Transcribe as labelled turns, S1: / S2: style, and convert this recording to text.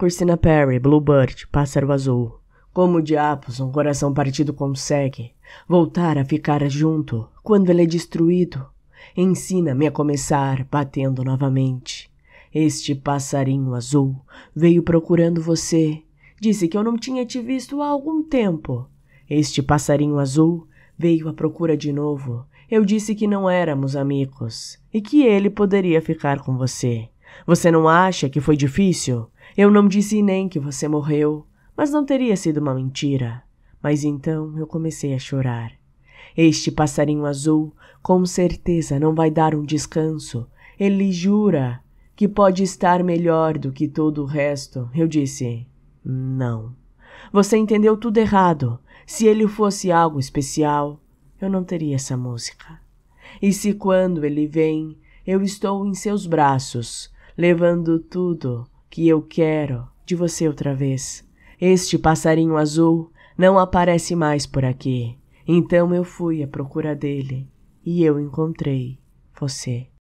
S1: Cursina Perry, Bluebird, Pássaro Azul. Como diabos um coração partido consegue voltar a ficar junto quando ele é destruído? Ensina-me a começar batendo novamente. Este passarinho azul veio procurando você. Disse que eu não tinha te visto há algum tempo. Este passarinho azul veio à procura de novo. Eu disse que não éramos amigos e que ele poderia ficar com você. Você não acha que foi difícil? Eu não disse nem que você morreu, mas não teria sido uma mentira. Mas então eu comecei a chorar. Este passarinho azul com certeza não vai dar um descanso. Ele jura que pode estar melhor do que todo o resto. Eu disse: Não. Você entendeu tudo errado. Se ele fosse algo especial, eu não teria essa música. E se quando ele vem, eu estou em seus braços, levando tudo que eu quero de você outra vez. Este passarinho azul não aparece mais por aqui. Então eu fui à procura dele e eu encontrei você.